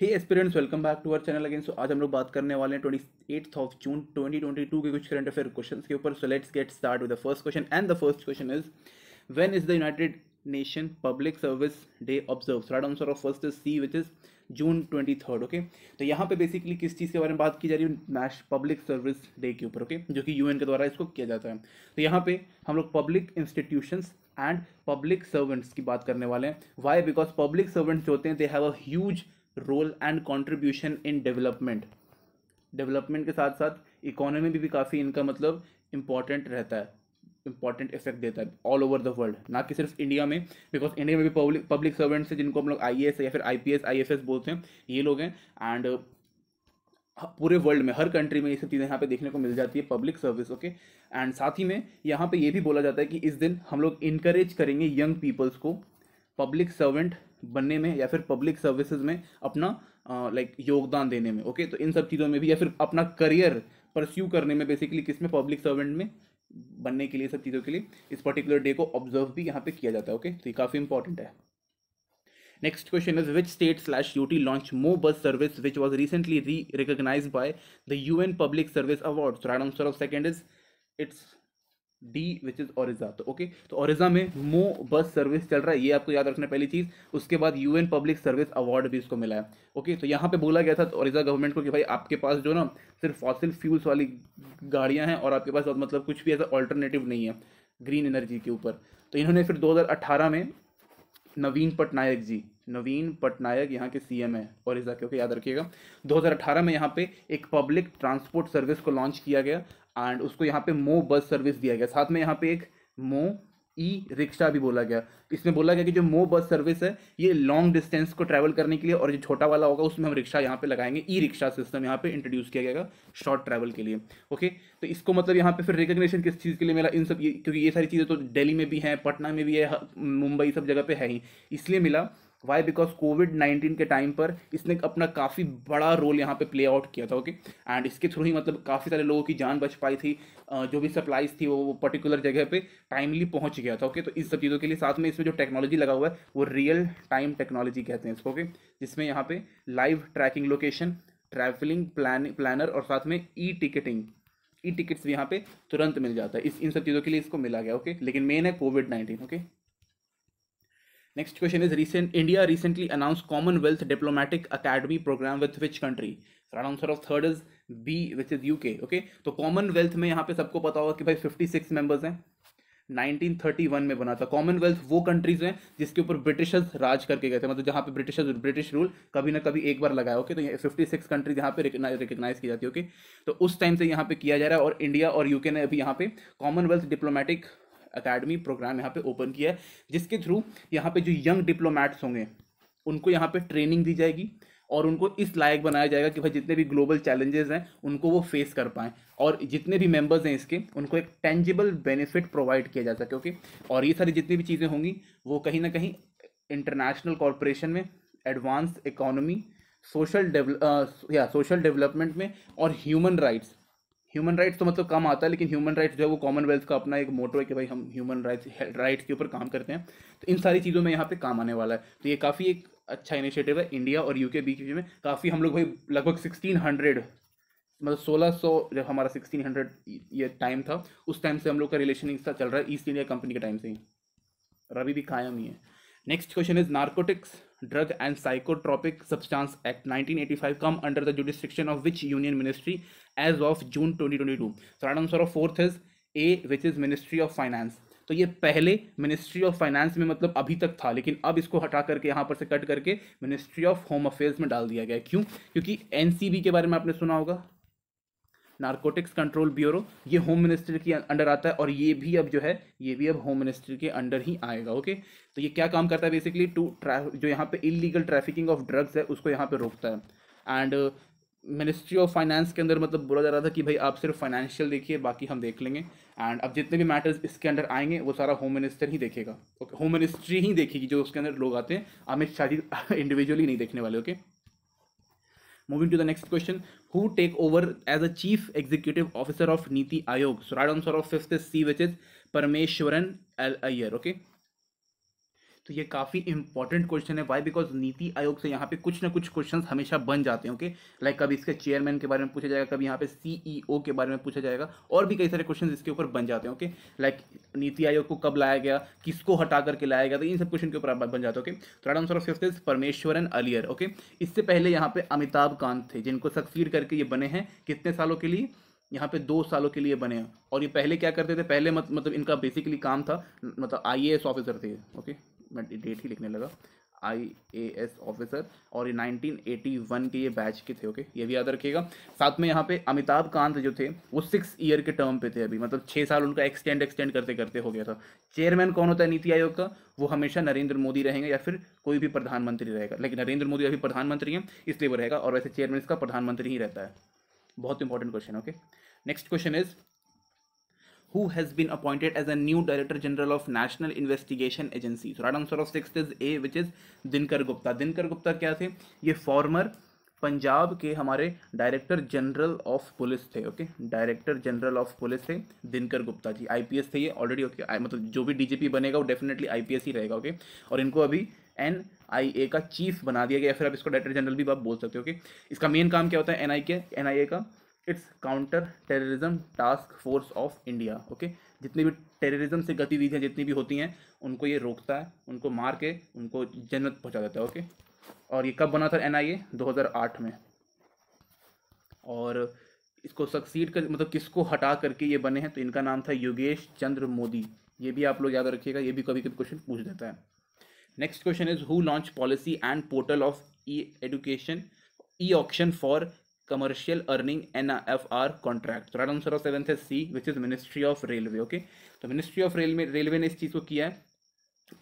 Hey experience welcome back to our channel again so आज हम लोग बात करने वाले हैं twenty eighth of June two के कुछ करंट अफेयर क्वेश्चन के ऊपर so let's get start with the first question and the first question is when is the United Nation public service day observe right answer of first is C which is June twenty third okay तो यहाँ पे basically किस चीज़ के बारे में बात की जा रही है नेश पब्लिक सर्विस डे के ऊपर ओके okay? जो कि एन के द्वारा इसको किया जाता है तो यहाँ पे हम लोग public institutions and public servants की बात करने वाले हैं वाई बिकॉज पब्लिक सर्वेंट्स होते हैं they have a huge role and contribution in development development के साथ साथ इकोनॉमी भी, भी काफ़ी इनका मतलब इम्पॉर्टेंट रहता है इंपॉर्टेंट इफेक्ट देता है ऑल ओवर द वर्ल्ड ना कि सिर्फ इंडिया में बिकॉज इंडिया में भी पब्लिक पब्लिक सर्वेंट्स हैं जिनको हम लोग आई या फिर आई पी बोलते हैं ये लोग हैं एंड पूरे वर्ल्ड में हर कंट्री में ये सब चीज़ें यहाँ पे देखने को मिल जाती है पब्लिक सर्विस ओके एंड साथ ही में यहाँ पे ये भी बोला जाता है कि इस दिन हम लोग इनक्रेज करेंगे यंग पीपल्स को पब्लिक सर्वेंट बनने में या फिर पब्लिक सर्विसेज में अपना लाइक योगदान देने में ओके तो इन सब चीज़ों में भी या फिर अपना करियर परस्यू करने में बेसिकली किस में पब्लिक सर्वेंट में बनने के लिए सब चीज़ों के लिए इस पर्टिकुलर डे को ऑब्जर्व भी यहाँ पे किया जाता है ओके तो ये काफ़ी इंपॉर्टेंट है next question is which state slash U T launch Mo bus service which was recently re recognise by the U N public service award right answer of second is it's D which is Orissa तो okay तो ओरिजा में मो bus service चल रहा है ये आपको याद रखना पहली चीज़ उसके बाद यूएन पब्लिक सर्विस अवार्ड भी इसको मिला है ओके तो यहाँ पे बोला गया था तो ओरिजा गवर्नमेंट को कि भाई आपके पास जो ना सिर्फ फॉसिल फ्यूल्स वाली गाड़ियाँ हैं और आपके पास मतलब कुछ भी ऐसा ऑल्टरनेटिव नहीं है ग्रीन एनर्जी के ऊपर तो इन्होंने फिर दो में नवीन पटनायक जी नवीन पटनायक यहाँ के सीएम है और इस क्योंकि याद रखिएगा 2018 में यहाँ पे एक पब्लिक ट्रांसपोर्ट सर्विस को लॉन्च किया गया एंड उसको यहाँ पे मो बस सर्विस दिया गया साथ में यहाँ पे एक मो ई रिक्शा भी बोला गया इसमें बोला गया कि जो मो बस सर्विस है ये लॉन्ग डिस्टेंस को ट्रैवल करने के लिए और जो छोटा वाला होगा उसमें हम रिक्शा यहाँ पे लगाएंगे ई रिक्शा सिस्टम यहाँ पे इंट्रोड्यूस किया गया शॉर्ट ट्रैवल के लिए ओके तो इसको मतलब यहाँ पे फिर रिकग्निशन किस चीज़ के लिए मिला इन सब ये क्योंकि ये सारी चीज़ें तो दिल्ली में भी हैं पटना में भी है मुंबई सब जगह पर है ही इसलिए मिला वाई बिकॉज कोविड नाइन्टीन के टाइम पर इसने अपना काफ़ी बड़ा रोल यहाँ पे प्ले आउट किया था ओके एंड इसके थ्रू ही मतलब काफ़ी सारे लोगों की जान बच पाई थी जो भी सप्लाईज थी वो पर्टिकुलर जगह पे टाइमली पहुँच गया था ओके तो इस सब चीज़ों के लिए साथ में इसमें जो टेक्नोलॉजी लगा हुआ है वो रियल टाइम टेक्नोलॉजी कहते हैं इसको ओके जिसमें यहाँ पे live tracking location travelling plan planner और साथ में ई टिकटिंग ई टिकट्स भी यहाँ पे तुरंत मिल जाता है इस इन सब चीज़ों के लिए इसको मिला गया ओके लेकिन मेन है Covid nineteen okay next question is recent India recently announce Commonwealth diplomatic academy programme with which country So answer of third is B which is is okay तो कॉमनवेल्थ में यहाँ पे सबको पता होगा कि भाई फिफ्टी सिक्स मेंबर्स हैं 1931 में बना था कॉमनवेल्थ वो कंट्रीज हैं जिसके ऊपर ब्रिटिशर्स राज करके गए थे मतलब जहाँ पे ब्रिटिशर्स ब्रिटिश रूल कभी ना कभी एक बार लगाया ओके तो ये 56 कंट्रीज यहाँ पे रिकग्नाइज की जाती है ओके तो उस टाइम से यहाँ पे किया जा रहा है और इंडिया और यूके ने अभी यहाँ पे कॉमनवेल्थ डिप्लोमेटिक अकेडमी प्रोग्राम यहाँ पे ओपन किया है जिसके थ्रू यहाँ पे जो यंग डिप्लोमैट्स होंगे उनको यहाँ पे ट्रेनिंग दी जाएगी और उनको इस लायक बनाया जाएगा कि भाई जितने भी ग्लोबल चैलेंजेस हैं उनको वो फेस कर पाएँ और जितने भी मेंबर्स हैं इसके उनको एक टेंजिबल बेनिफिट प्रोवाइड किया जा सके ओके और ये सारी जितनी भी चीज़ें होंगी वो कहीं ना कहीं इंटरनेशनल कॉरपोरेशन में एडवांस इकोनॉमी सोशल डेवल या सोशल डेवलपमेंट में और ह्यूमन राइट्स ह्यूमन राइट्स तो मतलब कम आता है लेकिन ह्यूमन राइट्स जो है वो कॉमनवेल्थ का अपना एक मोटो है कि भाई हम ह्यूमन राइट्स राइट्स के ऊपर काम करते हैं तो इन सारी चीज़ों में यहाँ पे काम आने वाला है तो ये काफ़ी एक अच्छा इनिशिएटिव है इंडिया और यूके बीच में काफ़ी हम लोग भाई लगभग सिक्सटीन हंड्रेड मतलब सोलह सौ जब हमारा सिक्सटीन हंड्रेड ये टाइम था उस टाइम से हम लोग का रिलेशन इसका चल रहा है ईस्ट इंडिया कंपनी के टाइम से ही और अभी भी कायम ही है next question is narcotics drug and psychotropic substance act 1985 come under the jurisdiction of which union ministry as of June 2022 so right answer of fourth is A which is ministry of finance तो ये पहले ministry of finance में मतलब अभी तक था लेकिन अब इसको हटा करके यहाँ पर से कट करके मिनिस्ट्री ऑफ होम अफेयर्स में डाल दिया गया क्यों क्योंकि एनसीबी के बारे में आपने सुना होगा नारकोटिक्स कंट्रोल ब्यूरो ये होम मिनिस्ट्री के अंडर आता है और ये भी अब जो है ये भी अब होम मिनिस्ट्री के अंडर ही आएगा ओके तो ये क्या काम करता है बेसिकली टू जो यहाँ पे इलीगल ट्रैफिकिंग ऑफ ड्रग्स है उसको यहाँ पे रोकता है एंड मिनिस्ट्री ऑफ फाइनेंस के अंदर मतलब बोला जा रहा था कि भाई आप सिर्फ फाइनेंशियल देखिए बाकी हम देख लेंगे एंड अब जितने भी मैटर्स इसके अंदर आएंगे वो सारा होम मिनिस्टर ही देखेगा ओके होम मिनिस्ट्री ही देखेगी जो उसके अंदर लोग आते हैं अमित शाह जी इंडिविजुअली नहीं देखने वाले okay moving to the next question who take over as a chief executive officer of NITI Aayog so right answer of fifth C which is Parameswaran L Iyer okay तो ये काफ़ी इंपॉर्टेंट क्वेश्चन है वाई बिकॉज नीति आयोग से यहाँ पे कुछ ना कुछ क्वेश्चंस हमेशा बन जाते हैं ओके लाइक कभी इसके चेयरमैन के बारे में पूछा जाएगा कभी यहाँ पे सीईओ e के बारे में पूछा जाएगा और भी कई सारे क्वेश्चन इसके ऊपर बन जाते हैं ओके लाइक नीति आयोग को कब लाया गया किसको हटा करके लाया गया तो इन सब क्वेश्चन के ऊपर बन जाते ओके तो right answer of fifth Parameswaran Aliyar okay इससे पहले यहाँ पे अमिताभ कांत थे जिनको सक्सीड करके ये बने हैं कितने सालों के लिए यहाँ पे दो सालों के लिए बने हैं और ये पहले क्या करते थे पहले मत, मतलब इनका बेसिकली काम था मतलब आई ऑफिसर थे ओके मैं डेट ही लिखने लगा आई ए एस ऑफिसर और ये 1981 के ये बैच के थे ओके ये भी याद रखिएगा साथ में यहाँ पे अमिताभ कांत जो थे वो सिक्स ईयर के टर्म पे थे अभी मतलब छः साल उनका एक्सटेंड एक्सटेंड करते करते हो गया था चेयरमैन कौन होता है नीति आयोग का वो हमेशा नरेंद्र मोदी रहेंगे या फिर कोई भी प्रधानमंत्री रहेगा लेकिन नरेंद्र मोदी अभी प्रधानमंत्री हैं इसलिए वो रहेगा और वैसे चेयरमैन इसका प्रधानमंत्री ही रहता है बहुत important question okay next question is who has been appointed as a new Director General of National Investigation Agency. So right answer of sixth is A which is Dinkar Gupta. Dinkar Gupta क्या थे ये former Punjab के हमारे director general of police थे okay director general of police थे दिनकर गुप्ता जी IPS थे ये already okay okay, मतलब जो भी डीजीपी बनेगा वो डेफिनेटली आईपीएस ही रहेगा ओके okay? और इनको अभी एन आई ए का चीफ बना दिया गया फिर आप इसको डायरेक्टर जनरल भी आप बोल सकते हो ओके इसका मेन काम क्या होता है एन आई के एन का it's counter terrorism task force of India okay जितनी भी टेररिज्म से गतिविधियाँ जितनी भी होती हैं उनको ये रोकता है उनको मार के उनको जन्नत पहुँचा देता है ओके और ये कब बना था एन आई ए दो हज़ार आठ में और इसको सक्सीड कर मतलब किसको हटा करके ये बने हैं तो इनका नाम था योगेश चंद्र मोदी ये भी आप लोग याद रखिएगा ये भी कभी कभी क्वेश्चन पूछ देता है next question is who launch policy and portal of E education E option for commercial earning N F R contract right answer of seventh है C which is ministry of railway okay तो ministry of railway railway ने इस चीज़ को किया है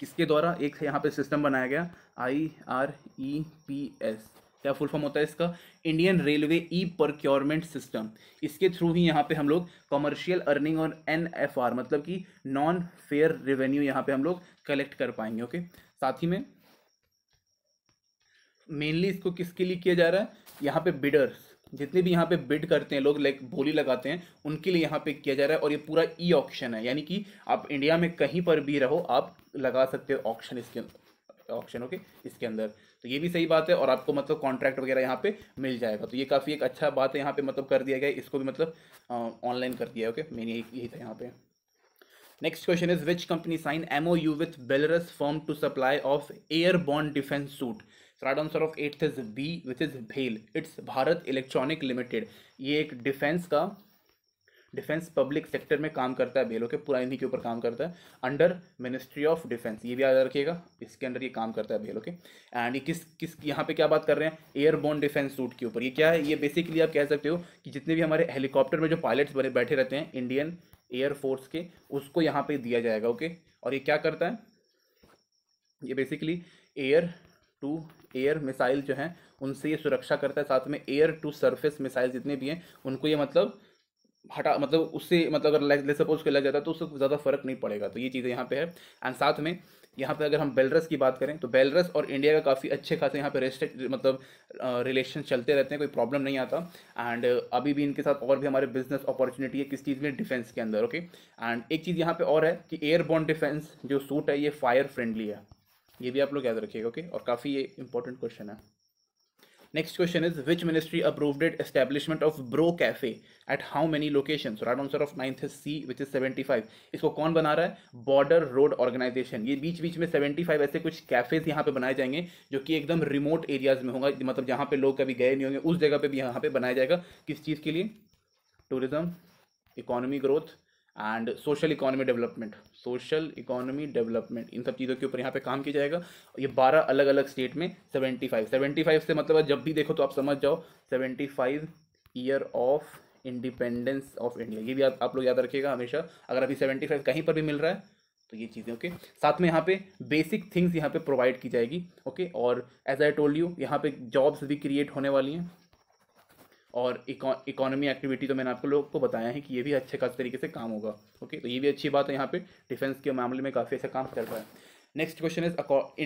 किसके द्वारा एक यहाँ पे सिस्टम बनाया गया I R E P S क्या फुल फॉर्म होता है इसका Indian railway E procurement system इसके थ्रू ही यहाँ पे हम लोग कमर्शियल अर्निंग और एन एफ आर मतलब कि नॉन फेयर रेवेन्यू यहाँ पे हम लोग कलेक्ट कर पाएंगे ओके साथ ही में मेनली इसको किसके लिए किया जा रहा है यहाँ पे बिडर्स जितने भी यहाँ पे बिड करते हैं लोग लाइक बोली लगाते हैं उनके लिए यहाँ पे किया जा रहा है और ये पूरा ई ऑप्शन है यानी कि आप इंडिया में कहीं पर भी रहो आप लगा सकते हो ऑप्शन इसके ऑप्शन ओके इसके अंदर तो ये भी सही बात है और आपको मतलब कॉन्ट्रैक्ट वगैरह यहाँ पे मिल जाएगा तो ये काफ़ी एक अच्छा बात है यहाँ पे मतलब कर दिया गया इसको भी मतलब ऑनलाइन कर दिया ओके मैंने यही यही था यहाँ पे next question is which company sign U with Belarus form to supply of bond defence suit तो right answer of eighth is B which is BEL it's Bharat Electronic Limited ये एक डिफेंस का डिफेंस पब्लिक सेक्टर में काम करता है भेलो के पूरा इन्हीं के ऊपर काम करता है अंडर मिनिस्ट्री ऑफ डिफेंस ये भी याद रखिएगा इसके अंदर ये काम करता है भेलो के एंड ये किस किस यहाँ पे क्या बात कर रहे हैं एयरबोन डिफेंस सूट के ऊपर ये क्या है ये बेसिकली आप कह सकते हो कि जितने भी हमारे हेलीकॉप्टर में जो पायलट्स बने बैठे रहते हैं इंडियन एयरफोर्स के उसको यहाँ पर दिया जाएगा ओके और ये क्या करता है ये basically air to air missile जो हैं उनसे ये सुरक्षा करता है साथ में एयर टू सरफेस मिसाइल जितने भी हैं उनको ये मतलब हटा मतलब उससे मतलब अगर ले सपोज के लग जाता है तो उससे ज़्यादा फर्क नहीं पड़ेगा तो ये चीज़ें यहाँ पे है एंड साथ में यहाँ पे अगर हम बेलरस की बात करें तो बेलरस और इंडिया का काफ़ी अच्छे खासे यहाँ पे रेस्टेड मतलब रिलेशन चलते रहते हैं कोई प्रॉब्लम नहीं आता एंड अभी भी इनके साथ और भी हमारे बिजनेस अपॉर्चुनिटी है किस चीज़ में डिफेंस के अंदर ओके एंड एक चीज़ यहाँ पर और है कि एयरबॉन्ड डिफेंस जो सूट है ये फायर फ्रेंडली है ये भी आप लोग याद रखिएगा ओके और काफ़ी ये इंपॉर्टेंट क्वेश्चन है next question is which ministry approved it establishment of BRO cafe at how many location right answer of ninth is C which is seventy five इसको कौन बना रहा है बॉर्डर रोड ऑर्गेनाइजेशन ये बीच बीच में सेवेंटी फाइव ऐसे कुछ कैफेज यहाँ पे बनाए जाएंगे जो कि एकदम रिमोट एरियाज में होगा मतलब जहाँ पे लोग कभी गए नहीं होंगे उस जगह पे भी यहाँ पे बनाया जाएगा किस चीज़ के लिए tourism economy growth and social economy development social economy development इन सब चीज़ों के ऊपर यहाँ पे काम किया जाएगा ये बारह अलग अलग स्टेट में सेवेंटी फाइव सेवेंटी फाइव से मतलब जब भी देखो तो आप समझ जाओ seventy five year of independence of India ये भी आप, आप लोग याद रखिएगा हमेशा अगर अभी सेवेंटी फाइव कहीं पर भी मिल रहा है तो ये चीज़ें ओके साथ में यहाँ पे बेसिक थिंग्स यहाँ पे प्रोवाइड की जाएगी ओके और एज आई टोल्ड यू यहाँ पे जॉब्स भी क्रिएट होने वाली हैं और इकोनॉमी एक्टिविटी तो मैंने आपको लोग को बताया है कि ये भी अच्छे खास तरीके से काम होगा ओके तो ये भी अच्छी बात है यहाँ पे डिफेंस के मामले में काफ़ी अच्छा काम चल रहा है next question is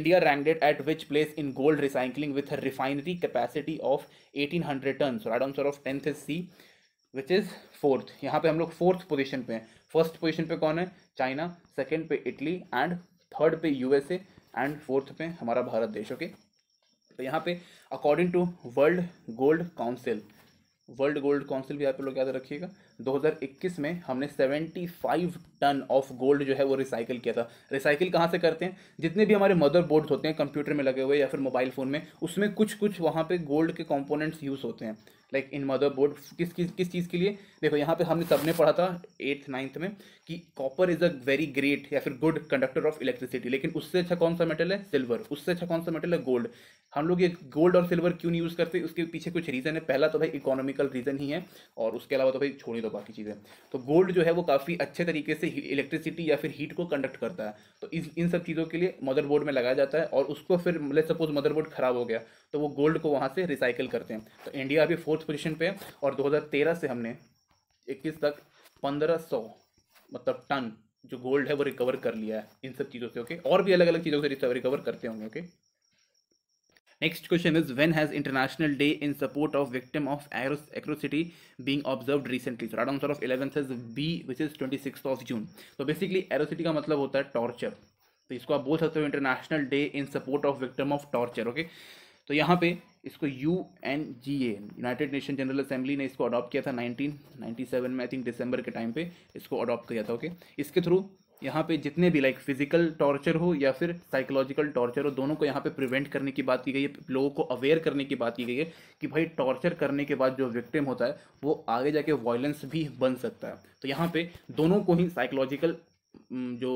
India ranked at which place in gold recycling with refinery capacity of eighteen hundred tonne right answer of tenth is C which is fourth यहाँ पे हम लोग फोर्थ पोजिशन पे हैं फर्स्ट पोजिशन पे कौन है China second पे इटली एंड थर्ड पे यू एस एंड फोर्थ पे हमारा भारत देश ओके okay? तो यहाँ पे according to World Gold Council World Gold Council भी आप लोग याद रखिएगा 2021 में हमने 75 टन ऑफ गोल्ड जो है वो रिसाइकिल किया था रिसाइकिल कहाँ से करते हैं जितने भी हमारे मदर बोर्ड होते हैं कंप्यूटर में लगे हुए या फिर मोबाइल फ़ोन में उसमें कुछ कुछ वहाँ पर गोल्ड के कॉम्पोनेंट्स यूज़ होते हैं लाइक इन मदर बोर्ड किस किस किस चीज़ के लिए देखो यहाँ पे हमने सबने पढ़ा था एट्थ नाइन्थ में कि copper is a very great या फिर गुड कंडक्टर ऑफ इलेक्ट्रिसिटी लेकिन उससे अच्छा कौन सा मेटल है सिल्वर उससे अच्छा कौन सा मेटल है गोल्ड हम लोग ये गोल्ड और सिल्वर क्यों नहीं यूज़ करते उसके पीछे कुछ रीज़न है पहला तो भाई इकोनॉमिकल रीज़न ही है और उसके अलावा तो भाई छोड़ी दो बाकी चीज़ें तो गोल्ड जो है वो काफ़ी अच्छे तरीके से इलेक्ट्रिसिटी या फिर हीट को कंडक्ट करता है तो इस इन सब चीज़ों के लिए मदरबोर्ड में लगाया जाता है और उसको फिर लेट सपोज मदरबोर्ड ख़राब हो गया तो वो गोल्ड को वहाँ से रिसाइकिल करते हैं तो इंडिया अभी फोर्थ पोजिशन पर है और दो से हमने इक्कीस तक पंद्रह मतलब टन जो गोल्ड है वो रिकवर कर लिया है इन सब चीज़ों से ओके और भी अलग अलग चीज़ों से रिकवर करते होंगे okay next question is when has international day in support of victim of atrocity being observed recently right answer of eleventh is B which is twenty of June तो बेसिकली एरोसिटी का मतलब होता है टॉर्चर तो इसको आप बोल सकते हो international day in support of victim of torture okay तो यहाँ पे इसको U N G A United Nation General Assembly ने इसको अडॉप्ट किया था 1997 में आई थिंक दिसंबर के टाइम पे इसको अडॉप्ट किया था ओके okay? इसके थ्रू यहाँ पे जितने भी लाइक फिजिकल टॉर्चर हो या फिर साइकोलॉजिकल टॉर्चर हो दोनों को यहाँ पे प्रिवेंट करने की बात की गई है लोगों को अवेयर करने की बात की गई है कि भाई टॉर्चर करने के बाद जो विक्टिम होता है वो आगे जाके वायलेंस भी बन सकता है तो यहाँ पे दोनों को ही साइकोलॉजिकल जो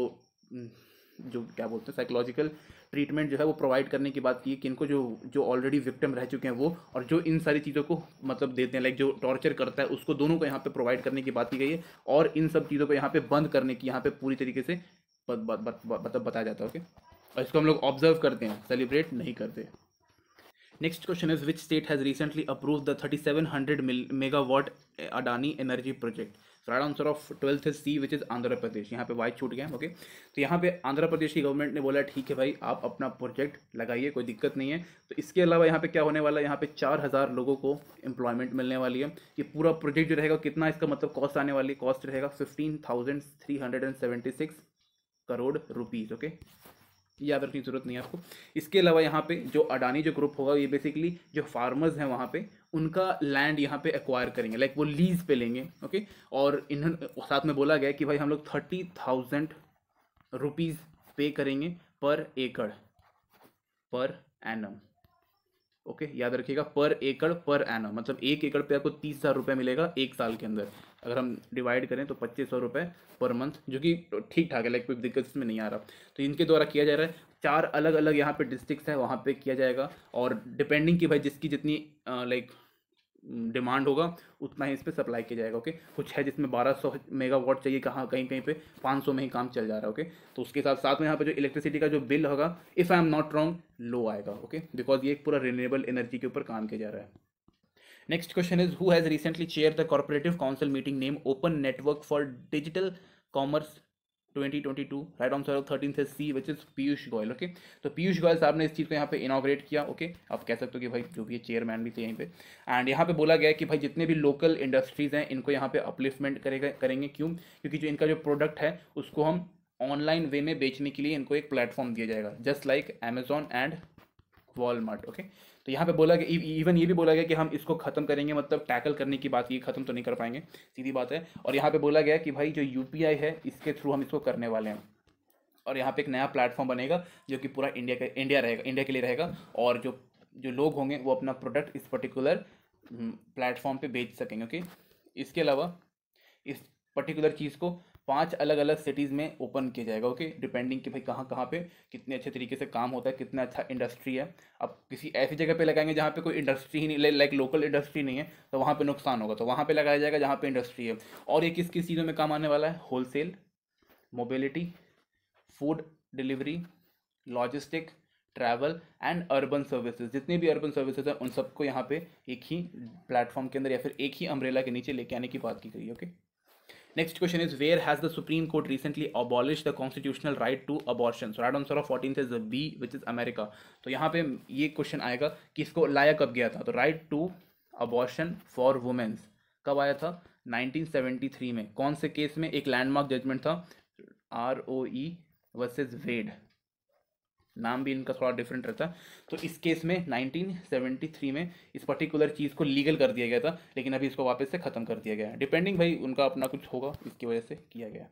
जो क्या बोलते हैं साइकोलॉजिकल ट्रीटमेंट जो है वो प्रोवाइड करने की बात की किनको जो जो ऑलरेडी विक्टिम रह चुके हैं वो और जो इन सारी चीज़ों को मतलब देते हैं लाइक जो टॉर्चर करता है उसको दोनों को यहाँ पे प्रोवाइड करने की बात की गई है और इन सब चीज़ों को यहाँ पे बंद करने की यहाँ पे पूरी तरीके से मतलब बताया जाता है ओके और इसको हम लोग ऑब्जर्व करते हैं सेलिब्रेट नहीं करते next question is which state has recently approve the thirty seven hundred megawatt Adani energy project right answer of twelfth is C which is Andhra Pradesh यहाँ पे वाइट छूट गया ओके तो यहाँ पे आंध्र प्रदेश की गवर्नमेंट ने बोला ठीक है भाई आप अपना प्रोजेक्ट लगाइए कोई दिक्कत नहीं है तो इसके अलावा यहाँ पे क्या होने वाला है यहाँ पे चार हज़ार लोगों को एम्प्लॉयमेंट मिलने वाली है ये पूरा प्रोजेक्ट जो रहेगा कितना इसका मतलब कॉस्ट आने वाली कॉस्ट रहेगा फिफ्टीन करोड़ रुपीज़ ओके याद रखने की जरूरत नहीं है आपको इसके अलावा यहाँ पे जो अडानी जो ग्रुप होगा ये बेसिकली जो फार्मर्स हैं वहाँ पे उनका लैंड यहाँ पे एक्वायर करेंगे लाइक वो लीज पे लेंगे ओके और इन्होंने साथ में बोला गया कि भाई हम लोग थर्टी थाउजेंड रुपीज़ पे करेंगे पर एकड़ पर एनम ओके याद रखिएगा पर एकड़ पर एनम मतलब एक एकड़ पे आपको तीस हज़ार रुपये मिलेगा एक साल के अंदर अगर हम डिवाइड करें तो पच्चीस सौ रुपये पर मंथ जो कि ठीक ठाक है लाइक कोई दिक्कत इसमें नहीं आ रहा तो इनके द्वारा किया जा रहा है चार अलग अलग यहाँ पे डिस्ट्रिक्ट है वहाँ पे किया जाएगा और डिपेंडिंग कि भाई जिसकी जितनी लाइक डिमांड होगा उतना ही इस पर सप्लाई किया जाएगा ओके कुछ है जिसमें 1200 मेगावाट चाहिए कहाँ कहीं कहीं पे 500 में ही काम चल जा रहा है ओके तो उसके साथ साथ में यहाँ पे जो इलेक्ट्रिसिटी का जो बिल होगा if I am not wrong low आएगा ओके बिकॉज ये एक पूरा रिन्यूएबल एनर्जी के ऊपर काम किया जा रहा है next question is who has recently chair the corporative council meeting name open network for digital commerce 2022 right answer thirteen से C which is Piyush Goyal okay तो पीयूष गोयल साहब ने इस चीज़ को यहाँ पे इनाग्रेट किया ओके okay? आप कह सकते हो कि भाई जो भी चेयरमैन भी थे यहीं पे एंड यहाँ पे बोला गया है कि भाई जितने भी लोकल इंडस्ट्रीज़ हैं इनको यहाँ पे अपलिफ्टमेंट करेगा करेंगे क्यों क्योंकि जो इनका जो प्रोडक्ट है उसको हम ऑनलाइन वे में बेचने के लिए इनको एक प्लेटफॉर्म दिया जाएगा just like Amazon and Walmart okay तो यहाँ पे बोला गया इवन e-, ये भी बोला गया कि हम इसको ख़त्म करेंगे मतलब टैकल करने की बात ये ख़त्म तो नहीं कर पाएंगे सीधी बात है और यहाँ पे बोला गया कि भाई जो यू है इसके थ्रू हम इसको करने वाले हैं और यहाँ पे एक नया प्लेटफॉर्म बनेगा जो कि पूरा इंडिया का इंडिया रहेगा इंडिया के लिए रहेगा और जो जो लोग होंगे वो अपना प्रोडक्ट इस पर्टिकुलर प्लेटफॉर्म हम्म, पे बेच सकेंगे ओके इसके अलावा इस पर्टिकुलर चीज़ को पांच अलग अलग सिटीज़ में ओपन किया जाएगा ओके डिपेंडिंग कि भाई कहाँ कहाँ पे कितने अच्छे तरीके से काम होता है कितना अच्छा इंडस्ट्री है अब किसी ऐसी जगह पे लगाएंगे जहाँ पे कोई इंडस्ट्री ही नहीं लाइक लोकल इंडस्ट्री नहीं है तो वहाँ पे नुकसान होगा तो वहाँ पे लगाया जाएगा जहाँ पे इंडस्ट्री है और ये किस किस चीज़ों में काम आने वाला है wholesale mobility food delivery logistic travel and urban services जितने भी अर्बन सर्विसेज हैं उन सबको यहाँ पे एक ही प्लेटफॉर्म के अंदर या फिर एक ही अम्ब्रेला के नीचे लेके आने की बात की गई okay next question is where has the Supreme Court recently abolish the constitutional right to abortion so right answer of fourteen is B which is America तो यहाँ पे ये क्वेश्चन आएगा कि इसको लाया कब गया था तो right to abortion for womens कब आया था 1973 में कौन से केस में एक लैंडमार्क जजमेंट था R O E versus Wade नाम भी इनका थोड़ा डिफरेंट रहता तो इस केस में 1973 में इस पर्टिकुलर चीज़ को लीगल कर दिया गया था लेकिन अभी इसको वापस से ख़त्म कर दिया गया है डिपेंडिंग भाई उनका अपना कुछ होगा इसकी वजह से किया गया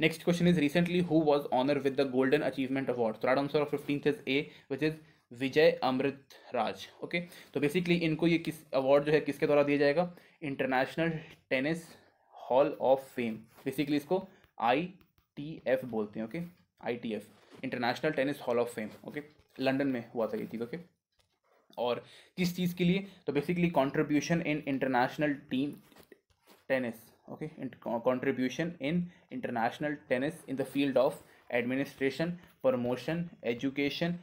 next question is recently who was honour with the golden achievement award तो answer of fifteenth is A which is Vijay Amritraj okay तो बेसिकली इनको ये किस अवार्ड जो है किसके द्वारा दिया जाएगा international tennis hall of fame basically इसको आई टी एफ बोलते हैं okay I T F international tennis hall of fame okay London में हुआ था ये चीज़ ओके और किस चीज़ के लिए तो basically contribution in international team tennis okay contribution in international tennis in the field of administration promotion education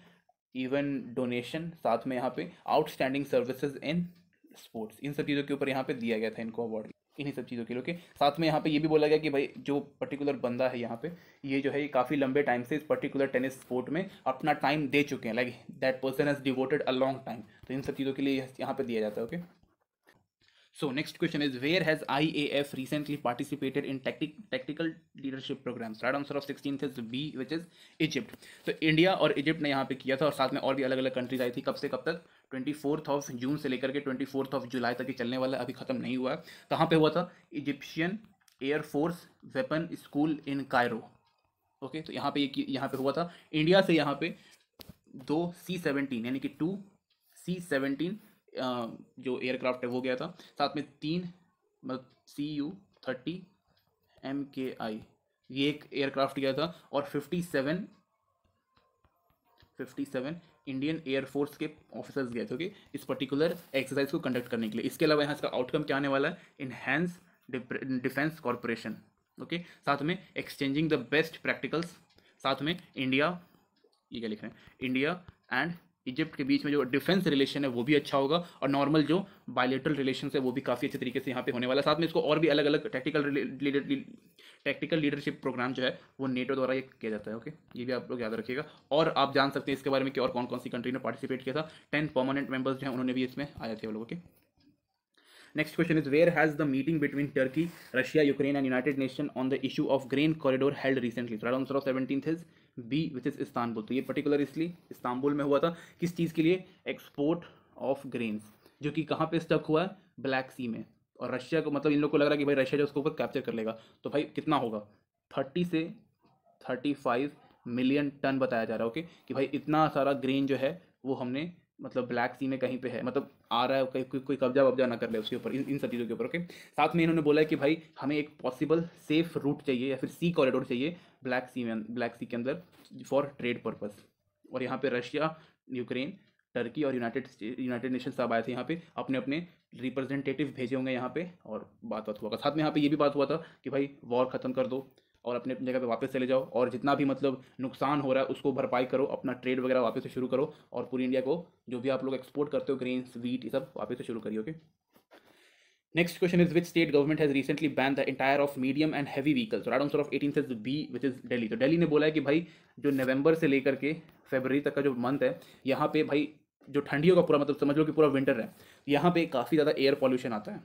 even donation साथ में यहाँ पे आउटस्टैंडिंग सर्विसेज इन स्पोर्ट्स इन सब चीज़ों के ऊपर यहाँ पे दिया गया था इनको अवार्ड इन्हीं सब चीज़ों के लिए ओके साथ में यहाँ पे ये भी बोला गया कि भाई जो पर्टिकुलर बंदा है यहाँ पे ये जो है काफ़ी लंबे टाइम से इस पर्टिकुलर टेनिस स्पोर्ट में अपना टाइम दे चुके हैं like that person has devoted a long time तो इन सब चीज़ों के लिए यहाँ पर दिया जाता है okay so So next question is where has IAF recently participated in tactic tactical leadership programme right answer of sixteen is B which is Egypt तो इंडिया और इजिप्ट ने यहाँ पे किया था और साथ में और भी अलग अलग कंट्रीज आई थी कब से कब तक ट्वेंटी फोर्थ ऑफ जून से लेकर के ट्वेंटी फोर्थ ऑफ जुलाई तक ये चलने वाला अभी ख़त्म नहीं हुआ तो कहाँ पे हुआ था Egyptian air force weapon school in Cairo okay तो यहाँ पे ये यहाँ पे हुआ था इंडिया से यहाँ पे दो सी सेवनटीन यानी कि टू सी सेवनटीन जो एयरक्राफ्ट है वो गया था साथ में तीन मतलब सी यू थर्टी एम के आई ये एक एयरक्राफ्ट गया था और फिफ्टी सेवन 57 इंडियन एयरफोर्स के ऑफिसर्स गए थे ओके इस पर्टिकुलर एक्सरसाइज को कंडक्ट करने के लिए इसके अलावा यहाँ इसका आउटकम क्या आने वाला है इनहेंस डिफेंस कॉरपोरेशन ओके साथ में एक्सचेंजिंग द बेस्ट प्रैक्टिकल्स साथ में इंडिया ये क्या लिख रहे हैं इंडिया एंड इजिप्ट के बीच में जो डिफेंस रिलेशन है वो भी अच्छा होगा और नॉर्मल जो बायोलेटरल रिलेशन है वो भी काफ़ी अच्छे तरीके से यहाँ पे होने वाला है साथ में इसको और भी अलग अलग टेक्टिकल टेक्टिकल लीडरशिप प्रोग्राम जो है वो नेटो द्वारा ये किया जाता है ओके ये भी आप लोग याद रखिएगा और आप जान सकते हैं इसके बारे में कि और कौन कौन सी कंट्री ने पार्टिसिपेट किया था टेन परमानेंट मेंबर्स जो है उन्होंने भी इसमें आए थे वो लोग okay next question is where has the meeting between Turkey Russia Ukraine and United Nation on the issue of grain corridor held recently So around B which is Istanbul तो ये पर्टिकुलर इसलिए इस्तांबुल में हुआ था किस चीज़ के लिए एक्सपोर्ट ऑफ ग्रेन्स जो कि कहाँ पे स्टक हुआ है ब्लैक सी में और रशिया को मतलब इन लोग को लग रहा है कि भाई रशिया जो उसको ऊपर कैप्चर कर लेगा तो भाई कितना होगा थर्टी से थर्टी फाइव मिलियन टन बताया जा रहा है ओके कि भाई इतना सारा ग्रेन जो है वो हमने मतलब ब्लैक सी में कहीं पे है मतलब आ रहा है कहीं कोई कोई कब्जा वब्जा ना कर ले उसके ऊपर इन इन सब चीज़ों के ऊपर ओके साथ में इन्होंने बोला है कि भाई हमें एक पॉसिबल सेफ रूट चाहिए या फिर सी कॉरिडोर चाहिए ब्लैक सी में ब्लैक सी के अंदर फॉर ट्रेड पर्पस और यहाँ पे रशिया यूक्रेन टर्की और यूनाइटेड यूनाइटेड नेशन साहब आए थे यहाँ पे अपने अपने रिप्रेजेंटेटिव भेजे होंगे यहाँ पे और बात बात हुआ साथ में यहाँ पे ये भी बात हुआ था कि भाई वॉर ख़त्म कर दो और अपने अपनी जगह पे वापस चले जाओ और जितना भी मतलब नुकसान हो रहा है उसको भरपाई करो अपना ट्रेड वगैरह वापस से शुरू करो और पूरी इंडिया को जो भी आप लोग एक्सपोर्ट करते हो ग्रेन्स वीट ये सब वापस से शुरू करिए okay Next question is which state government has recently banned the entire of medium and heavy vehicles? So right answer of 18 says B which is Delhi. So Delhi ने बोला है कि भाई जो नवंबर से लेकर के फरवरी तक का जो मंथ है यहाँ पे भाई जो ठंडियों का पूरा मतलब समझ लो कि पूरा विंटर है यहाँ पे काफ़ी ज़्यादा एयर पॉल्यूशन आता है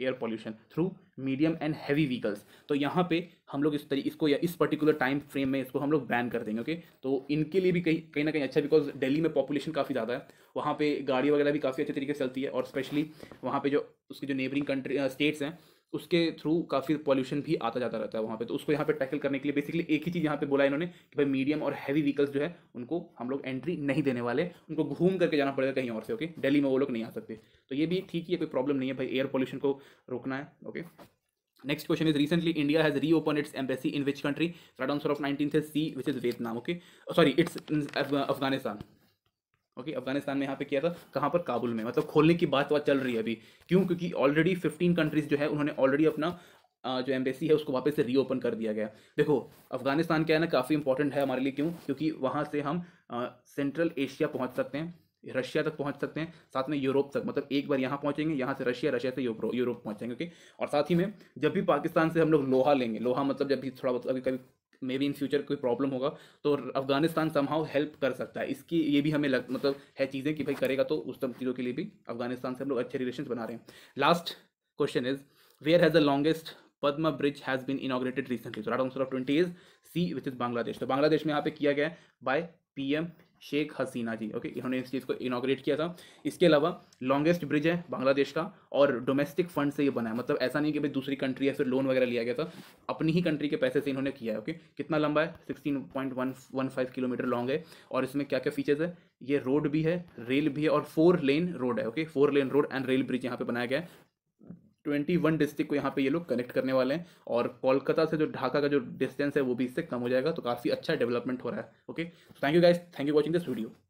air pollution through medium and heavy vehicles तो यहाँ पे हम लोग इस तरीके इसको या इस पर्टिकुलर टाइम फ्रेम में इसको हम लोग बैन कर देंगे ओके तो इनके लिए भी कहीं कहीं ना कहीं अच्छा बिकॉज दिल्ली में पॉपुलेशन काफ़ी ज़्यादा है वहाँ पे गाड़ी वगैरह भी काफ़ी अच्छे तरीके से चलती है और स्पेशली वहाँ पे जो उसकी जो नेबरिंग कंट्री स्टेट्स हैं उसके थ्रू काफ़ी पॉल्यूशन भी आता जाता रहता है वहाँ पे तो उसको यहाँ पे टैकल करने के लिए बेसिकली एक ही चीज़ यहाँ पे बोला इन्होंने कि भाई मीडियम और हैवी व्हीकल्स जो है उनको हम लोग एंट्री नहीं देने वाले उनको घूम करके जाना पड़ेगा कहीं और से ओके दिल्ली में वो लोग नहीं आ सकते तो ये भी ठीक है कोई प्रॉब्लम नहीं है भाई एयर पॉल्यूशन को रोकना है okay next question is recently India has reopen its embassy in which country right answer of nineteen से C which is Vietnam. Okay sorry it's Afghanistan okay okay, Afghanistan में यहाँ पे किया था कहाँ पर काबुल में मतलब खोलने की बात बात चल रही है अभी क्यों क्योंकि ऑलरेडी फिफ्टीन कंट्रीज जो है उन्होंने ऑलरेडी अपना जो एम्बेसी है उसको वापस से रीओपन कर दिया गया देखो अफगानिस्तान क्या है ना काफ़ी इंपॉर्टेंट है हमारे लिए क्यों क्योंकि वहाँ से हम सेंट्रल एशिया पहुँच सकते हैं रशिया तक पहुँच सकते हैं साथ में यूरोप तक मतलब एक बार यहाँ पहुँचेंगे यहाँ से रशिया रशिया से यूरोप पहुँचेंगे ओके और साथ ही में जब भी पाकिस्तान से हम लोग लोहा लेंगे लोहा मतलब जब भी थोड़ा बहुत अभी कभी मे बी इन फ्यूचर कोई प्रॉब्लम होगा तो अफगानिस्तान समहाउ हेल्प कर सकता है इसकी ये भी हमें लग मतलब है चीज़ें कि भाई करेगा तो उस सब चीज़ों के लिए भी अफगानिस्तान से हम लोग अच्छे रिलेशन बना रहे हैं last question is where has the longest Padma bridge has been inaugurated recently right answer of twenty is C which is Bangladesh तो बांग्लादेश में यहाँ पे किया गया है by PM Sheikh Hasina ji okay इन्होंने इस चीज़ को इनाग्रेट किया था इसके अलावा लॉन्गेस्ट ब्रिज है बांग्लादेश का और डोमेस्टिक फंड से ये बना है मतलब ऐसा नहीं कि भाई दूसरी कंट्री या फिर लोन वगैरह लिया गया था अपनी ही कंट्री के पैसे से इन्होंने किया है ओके कितना लंबा है sixteen point one one five kilometre long है और इसमें क्या क्या फीचर्स है ये रोड भी है रेल भी है और फोर लेन रोड है okay four lane road and rail bridge यहाँ पे बनाया गया है ट्वेंटी वन डिस्ट्रिक्ट को यहाँ पे ये लोग कनेक्ट करने वाले हैं और कोलकाता से जो ढाका का जो डिस्टेंस है वो भी इससे कम हो जाएगा तो काफ़ी अच्छा डेवलपमेंट हो रहा है okay thank you guys thank you watching this video